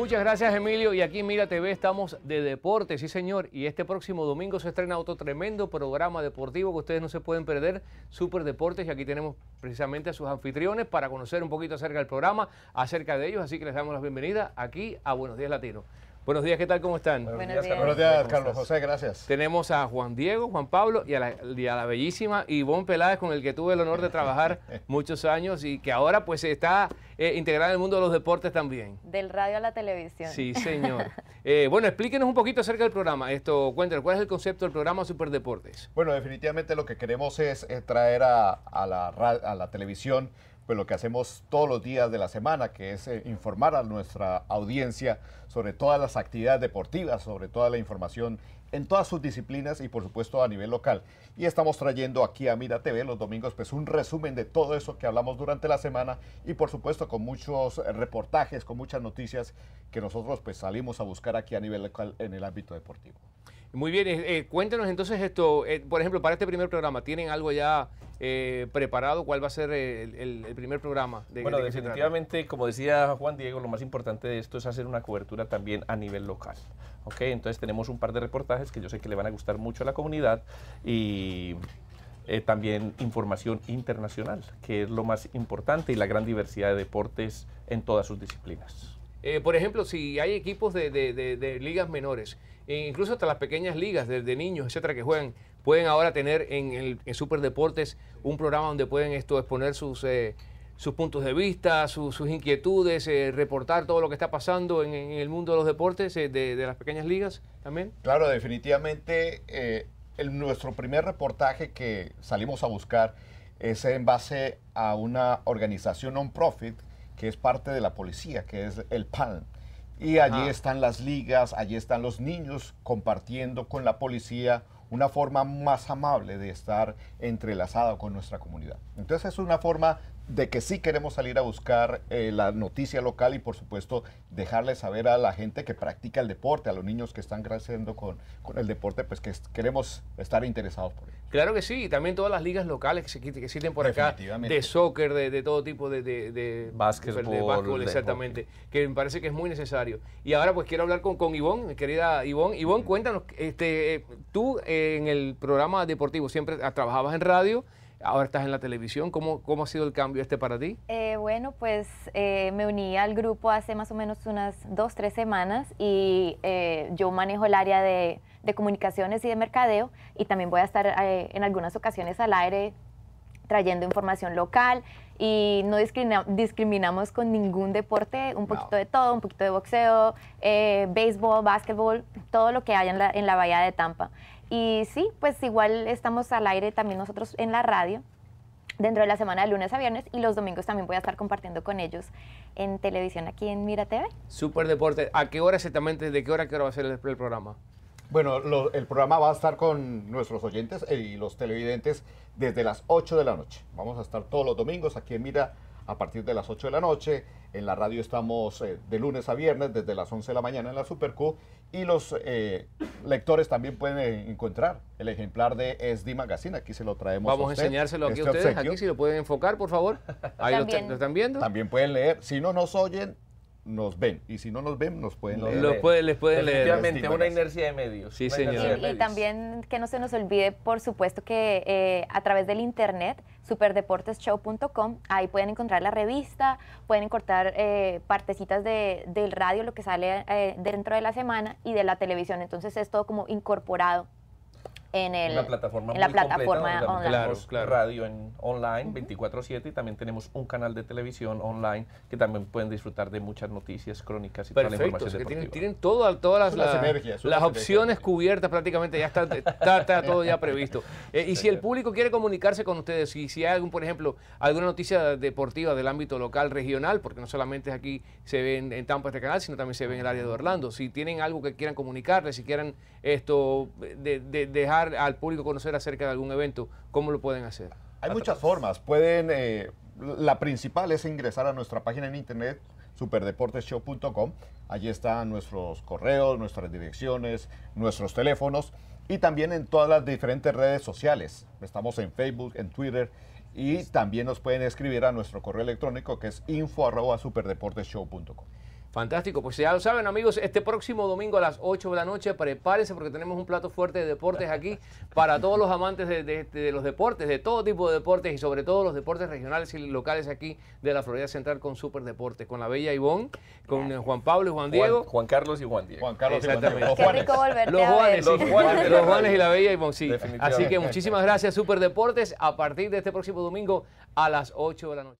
Muchas gracias Emilio y aquí Mira TV estamos de deporte, sí señor, y este próximo domingo se estrena otro tremendo programa deportivo que ustedes no se pueden perder, Super Deportes, y aquí tenemos precisamente a sus anfitriones para conocer un poquito acerca del programa, acerca de ellos, así que les damos la bienvenida aquí a Buenos Días Latinos. Buenos días, ¿qué tal? ¿Cómo están? Buenos, días, Carlos José, gracias. Tenemos a Juan Diego, Juan Pablo y a, la, bellísima Ivonne Peláez, con el que tuve el honor de trabajar muchos años y que ahora pues está eh, integrada en el mundo de los deportes también. Del radio a la televisión. Sí, señor. Eh, bueno, explíquenos un poquito acerca del programa. Esto, cuéntanos, ¿cuál es el concepto del programa Superdeportes? Bueno, definitivamente lo que queremos es, eh, traer a la televisión pues, lo que hacemos todos los días de la semana, que es eh, informar a nuestra audiencia sobre todas las actividades deportivas, sobre toda la información en todas sus disciplinas y por supuesto a nivel local. Y estamos trayendo aquí a Mira TV los domingos pues un resumen de todo eso que hablamos durante la semana y por supuesto con muchos reportajes, con muchas noticias que nosotros pues salimos a buscar aquí a nivel local en el ámbito deportivo. Muy bien, eh, eh, cuéntanos entonces esto, eh, por ejemplo, para este primer programa, ¿tienen algo ya eh, preparado? ¿Cuál va a ser el, primer programa? De, bueno, definitivamente, como decía Juan Diego, lo más importante de esto es hacer una cobertura también a nivel local. Entonces tenemos un par de reportajes que yo sé que le van a gustar mucho a la comunidad y también información internacional, que es lo más importante, y la gran diversidad de deportes en todas sus disciplinas. Eh, por ejemplo, si hay equipos de, ligas menores, e incluso hasta las pequeñas ligas de, niños, etcétera, que juegan, pueden ahora tener en, el, en Superdeportes un programa donde pueden esto exponer sus, eh, puntos de vista, sus inquietudes, eh, reportar todo lo que está pasando en, el mundo de los deportes de, las pequeñas ligas también. Claro, definitivamente el, nuestro primer reportaje que salimos a buscar es en base a una organización non-profit que es parte de la policía, que es el PAN. Y allí están las ligas, allí están los niños compartiendo con la policía una forma más amable de estar entrelazado con nuestra comunidad. Entonces es una forma de que sí queremos salir a buscar eh, la noticia local y por supuesto dejarle saber a la gente que practica el deporte, a los niños que están creciendo con, con el deporte, pues que queremos estar interesados por ello. Claro que sí, y también todas las ligas locales que, que existen por acá, de soccer, de, todo tipo de, de, de básquetbol, exactamente, que me parece que es muy necesario. Y ahora pues quiero hablar con, con Ivonne, querida Ivonne. Ivonne, cuéntanos, este, eh, tú eh, en el programa deportivo siempre ah, trabajabas en radio, ahora estás en la televisión. ¿Cómo, cómo ha sido el cambio este para ti? Eh, bueno, pues eh, me uní al grupo hace más o menos unas dos, tres semanas y eh, yo manejo el área de, comunicaciones y de mercadeo y también voy a estar en algunas ocasiones al aire trayendo información local y no discriminamos con ningún deporte, un poquito de todo, un poquito de boxeo, béisbol, básquetbol, todo lo que haya en la, en la bahía de Tampa. Y sí, pues igual estamos al aire también nosotros en la radio dentro de la semana de lunes a viernes y los domingos también voy a estar compartiendo con ellos en televisión aquí en Mira TV. Super Deporte, ¿a qué hora exactamente, de qué hora qué hora va a ser el, programa? Bueno, el programa va a estar con nuestros oyentes eh, y los televidentes desde las 8 de la noche. Vamos a estar todos los domingos aquí en Mira TV a partir de las 8 de la noche. En la radio estamos eh, de lunes a viernes desde las 11 de la mañana en la Super y los eh, lectores también pueden eh, encontrar el ejemplar de SD Magazine. Aquí se lo traemos. Vamos a, enseñárselo aquí a este ustedes. Aquí si lo pueden enfocar, por favor. Ahí lo, están viendo. También pueden leer. Si no nos oyen, nos ven. Y si no nos ven, nos pueden leer. Lo leer. una inercia de medios. Sí, señor. Y, también que no se nos olvide, por supuesto, que eh, a través del internet, superdeportesshow.com, ahí pueden encontrar la revista, pueden cortar eh, partecitas de, del radio, lo que sale eh, dentro de la semana, y de la televisión. Entonces es todo como incorporado en, el, plataforma la plataforma radio en online 24/7 y también tenemos un canal de televisión online que también pueden disfrutar de muchas noticias, crónicas y Perfecto, toda Tienen, tienen todas las, las, opciones cubiertas prácticamente, ya está, está, todo ya previsto. Eh, y si el público quiere comunicarse con ustedes, y si hay algún, por ejemplo, alguna noticia deportiva del ámbito local, regional, porque no solamente aquí se ve en, Tampa este canal, sino también se ve en el área de Orlando, si tienen algo que quieran comunicarles, si quieran esto de, dejar al público conocer acerca de algún evento, ¿cómo lo pueden hacer? Hay muchas formas. Pueden, eh, la principal es ingresar a nuestra página en internet superdeporteshow.com Allí están nuestros correos, nuestras direcciones, nuestros teléfonos y también en todas las diferentes redes sociales. Estamos en Facebook, en Twitter y también nos pueden escribir a nuestro correo electrónico que es info@superdeportesshow.com. Fantástico, pues ya lo saben amigos, este próximo domingo a las 8 de la noche, prepárense porque tenemos un plato fuerte de deportes aquí para todos los amantes de, los deportes, de todo tipo de deportes y sobre todo los deportes regionales y locales aquí de la Florida Central con Super Deportes, con la bella Ivonne, con eh, Juan Pablo y Juan Diego. Juan, Carlos y Juan Diego. Juan Carlos y Juan Diego. Los Juanes. los y la bella Ivonne, sí. Así que muchísimas gracias Super Deportes a partir de este próximo domingo a las 8 de la noche.